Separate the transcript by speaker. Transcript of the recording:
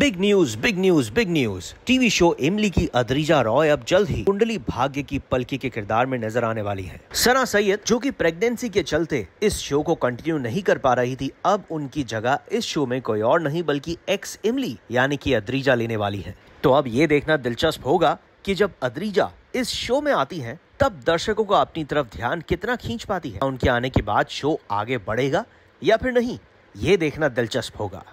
Speaker 1: big news big news big news TV show Imlie की अदरीजा रॉय अब जल्द ही कुंडली भाग्य की पलकी के किरदार में नजर आने वाली है सना सैयद जो कि प्रेगनेंसी के चलते इस शो को कंटिन्यू नहीं कर पा रही थी अब उनकी जगह इस शो में कोई और नहीं बल्कि एक्स इमली यानी की अदरीजा लेने वाली है तो अब ये देखना दिलचस्प होगा की जब अदरीजा इस शो में आती है तब दर्शकों का अपनी तरफ ध्यान कितना खींच पाती है उनके आने के बाद शो आगे बढ़ेगा या फिर नहीं ये देखना दिलचस्प होगा